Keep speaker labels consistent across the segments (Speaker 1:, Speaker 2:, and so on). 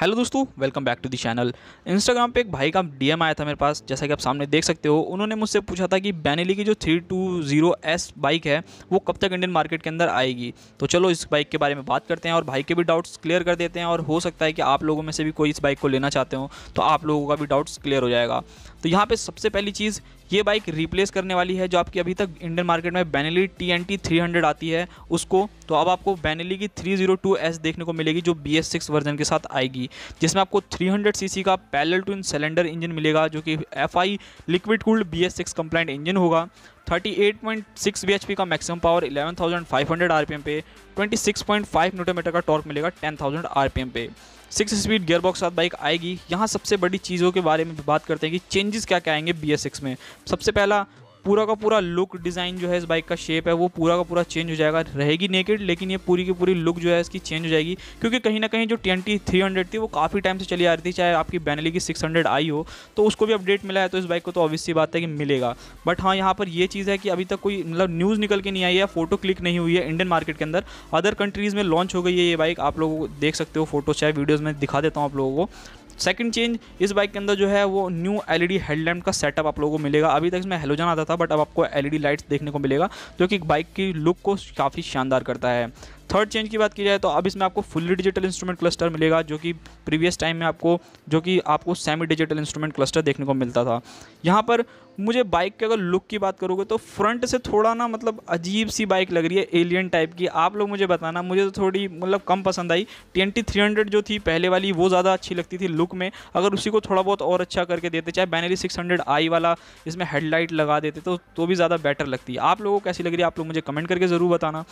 Speaker 1: hello दोस्तों welcome back to the channel Instagram पे एक भाई का डीएम आया था मेरे पास जैसा कि आप सामने देख सकते हो उन्होंने मुझसे पूछा था कि बैनली की जो three two zero S bike है वो कब तक इंडियन मार्केट के अंदर आएगी तो चलो इस बाइक के बारे में बात करते हैं और भाई के भी डाउट्स क्लियर कर देते हैं और हो सकता है कि आप लोगों में से भी कोई इस बाइक को लेना चाहते हो तो आप लोगों का भी डाउट्स क्लियर हो जाएगा तो यहाँ पर सबसे पहली चीज़ ये बाइक रिप्लेस करने वाली है जो आपकी अभी तक इंडियन मार्केट में Benelli T N T three hundred आती है उसको तो अब आपको बैनली की थ्री जीरो टू एस देखने को मिलेगी जो बी एस सिक्स वर्जन के साथ आएगी जिसमें आपको थ्री हंड्रेड सी सी का पैरेलल टू सिलेंडर इंजन मिलेगा जो कि F I liquid cooled B S six compliant engine होगा 38.6 bhp का मैक्सिमम पावर 11,500 rpm पे 26.5 न्यूटन मीटर का टॉर्क मिलेगा 10,000 rpm पे सिक्स स्पीड गियर बॉक्स साथ बाइक आएगी यहाँ सबसे बड़ी चीज़ों के बारे में बात करते हैं कि चेंजेस क्या क्या आएंगे बी में सबसे पहला पूरा का पूरा लुक डिज़ाइन जो है इस बाइक का शेप है वो पूरा का पूरा चेंज हो जाएगा रहेगी नेकेड लेकिन ये पूरी की पूरी लुक जो है इसकी चेंज हो जाएगी क्योंकि कहीं ना कहीं जो ट्वेंटी थ्री हंड्रेड थी वो काफ़ी टाइम से चली आ रही थी चाहे आपकी बैनली की सिक्स हंड्रेड आई हो तो उसको भी अपडेट मिला है तो इस बाइक को तो ऑब्वियसली बात है कि मिलेगा बट हाँ यहाँ पर यह चीज़ है कि अभी तक कोई मतलब न्यूज़ निकल के नहीं आई है फोटो क्लिक नहीं हुई है इंडियन मार्केट के अंदर अदर कंट्रीज़ में लॉन्च हो गई है ये बाइक आप लोगों को देख सकते हो फोटो चाहे वीडियोज़ में दिखा देता हूँ आप लोगों को सेकंड चेंज इस बाइक के अंदर जो है वो न्यू एलईडी हेडलैम्प का सेटअप आप लोगों को मिलेगा अभी तक इसमें हेलोजन आता था बट अब आपको एलईडी लाइट्स e देखने को मिलेगा जो कि बाइक की लुक को काफ़ी शानदार करता है थर्ड चेंज की बात की जाए तो अब इसमें आपको फुल्ली डिजिटल इंस्ट्रूमेंट क्लस्टर मिलेगा जो कि प्रीवियस टाइम में आपको जो कि आपको सेमी डिजिटल इंस्ट्रूमेंट क्लस्टर देखने को मिलता था यहाँ पर मुझे बाइक के अगर लुक की बात करोगे तो फ्रंट से थोड़ा ना मतलब अजीब सी बाइक लग रही है एलियन टाइप की आप लोग मुझे बताना मुझे तो थोड़ी मतलब कम पसंद आई टी थ्री हंड्रेड जो थी पहले वाली वो ज़्यादा अच्छी लगती थी लुक में अगर उसी को थोड़ा बहुत और अच्छा करके देते चाहे बैनरी सिक्स हंड्रेड आई वाला इसमें हेडलाइट लगा देते तो, तो भी ज़्यादा बेटर लगती आप लोगों को कैसी लग रही है आप लोग मुझे कमेंट करके ज़रूर बताना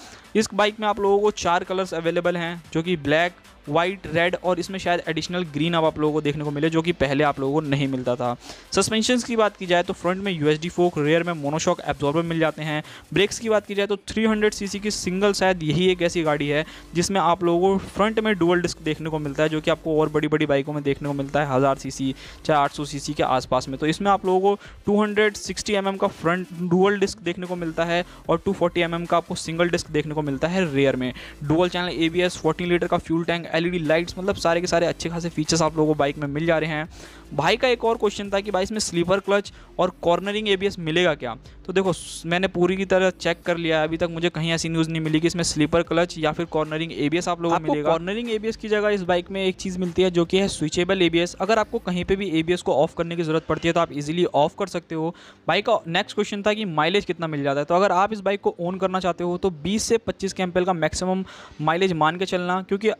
Speaker 1: इस बाइक में आप लोगों को वो चार कलर्स अवेलेबल हैं जो कि ब्लैक वाइट रेड और इसमें शायद एडिशनल ग्रीन अब आप लोगों को देखने को मिले जो कि पहले आप लोगों को नहीं मिलता था सस्पेंशन की बात की जाए तो फ्रंट में यू एस फोक रेयर में मोनोशॉक एब्जॉर्बर मिल जाते हैं ब्रेक्स की बात की जाए तो 300 सीसी की सिंगल शायद यही एक ऐसी गाड़ी है जिसमें आप लोगों को फ्रंट में डुअल डिस्क देखने को मिलता है जो कि आपको और बड़ी बड़ी बाइकों में देखने को मिलता है हज़ार सी सी चाहे आठ सी के आसपास में तो इसमें आप लोगों को टू हंड्रेड एम का फ्रंट डुअल डिस्क देखने को मिलता है और टू फोर्टी एम का आपको सिंगल डिस्क देखने को मिलता है रेयर में dual channel A B S litre का फ्यूल टैंक एलईडी लाइट्स मतलब सारे के सारे अच्छे खासे फीचर्स आप लोगों को बाइक में मिल जा रहे हैं भाई का एक और क्वेश्चन था कि भाई इसमें स्लीपर क्लच और कॉर्नरिंग एबीएस मिलेगा क्या तो देखो मैंने पूरी की तरह चेक कर लिया है अभी तक मुझे कहीं ऐसी न्यूज़ नहीं मिली कि इसमें स्लीपर क्लच या फिर कॉर्नरिंग एबीएस आप लोगों को मिलेगा कॉर्नरिंग एबीएस की जगह इस बाइक में एक चीज़ मिलती है जो कि है स्विचेबल एबीएस अगर आपको कहीं पर भी एबीएस को ऑफ करने की ज़रूरत पड़ती है तो आप इजिली ऑफ कर सकते हो बाइक का नेक्स्ट क्वेश्चन था कि माइलेज कितना मिल जाता है तो अगर आप इस बाइक को ऑन करना चाहते हो तो बीस से पच्चीस के का मैक्सिमम माइलेज मान के चलना क्योंकि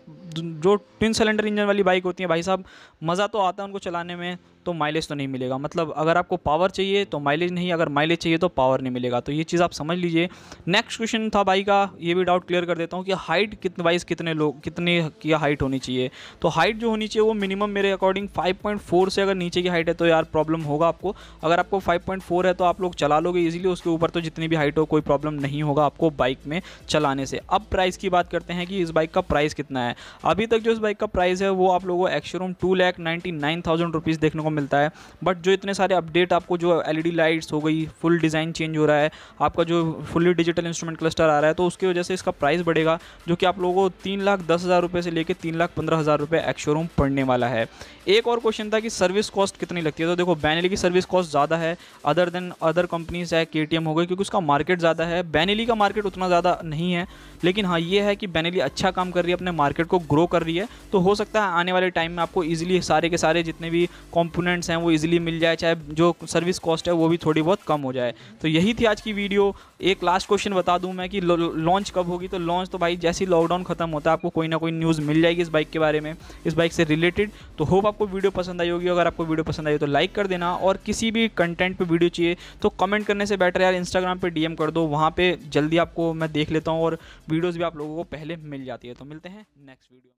Speaker 1: जो ट्विन सिलेंडर इंजन वाली बाइक होती है भाई साहब मज़ा तो आता है उनको चलाने में तो माइलेज तो नहीं मिलेगा मतलब अगर आपको पावर चाहिए तो माइलेज नहीं अगर माइलेज चाहिए तो पावर नहीं मिलेगा तो ये चीज़ आप समझ लीजिए नेक्स्ट क्वेश्चन था भाई का ये भी डाउट क्लियर कर देता हूँ कि हाइट कितने वाइज कितने लोग कितने की हाइट होनी चाहिए तो हाइट जो होनी चाहिए वो मिनिमम मेरे अकॉर्डिंग 5.4 से अगर नीचे की हाइट है तो यार प्रॉब्लम होगा आपको अगर आपको फाइव है तो आप लोग चला लोगे ईजिली उसके ऊपर तो जितनी भी हाइट हो कोई प्रॉब्लम नहीं होगा आपको बाइक में चलाने से अब प्राइस की बात करते हैं कि इस बाइक का प्राइस कितना है अभी तक जो इस बाइक का प्राइस है वो आप लोगों को ex showroom two lakh ninety nine thousand rupees देखने को मिलता है बट जो इतने सारे अपडेट आपको जो एल लाइट्स हो गई फुल डिज़ाइन चेंज हो रहा है आपका जो फुली डिजिटल इंस्ट्रूमेंट क्लस्टर आ रहा है तो उसकी वजह से इसका प्राइस बढ़ेगा जो कि आप लोगों को तीन लाख दस हज़ार रुपये से लेकर तीन लाख पंद्रह हज़ार रुपये एक्शोरूम पड़ने वाला है एक और क्वेश्चन था कि सर्विस कॉस्ट कितनी लगती है तो देखो बैनली की सर्विस कॉस्ट ज़्यादा है अदर देन अदर कंपनीज है के हो गई क्योंकि उसका मार्केट ज़्यादा है बैनली का मार्केट उतना ज़्यादा नहीं है लेकिन हाँ ये है कि बैनली अच्छा काम कर रही है अपने मार्केट को ग्रो कर रही है तो हो सकता है आने वाले टाइम में आपको ईजिली सारे के सारे जितने भी कॉम्पोनेंट कंपोनेंट्स हैं वो इजीली मिल जाए चाहे जो सर्विस कॉस्ट है वो भी थोड़ी बहुत कम हो जाए तो यही थी आज की वीडियो एक लास्ट क्वेश्चन बता दूं मैं कि लॉन्च कब होगी तो लॉन्च तो भाई जैसे ही लॉकडाउन खत्म होता है आपको कोई ना कोई न्यूज़ मिल जाएगी इस बाइक के बारे में इस बाइक से रिलेटेड तो होप आपको वीडियो पसंद आई होगी अगर आपको वीडियो पसंद आई हो तो लाइक कर देना और किसी भी कंटेंट पर वीडियो चाहिए तो कमेंट करने से बेटर यार इंस्टाग्राम पर डी कर दो वहाँ पर जल्दी आपको मैं देख लेता हूँ और वीडियोज़ भी आप लोगों को पहले मिल जाती है तो मिलते हैं नेक्स्ट वीडियो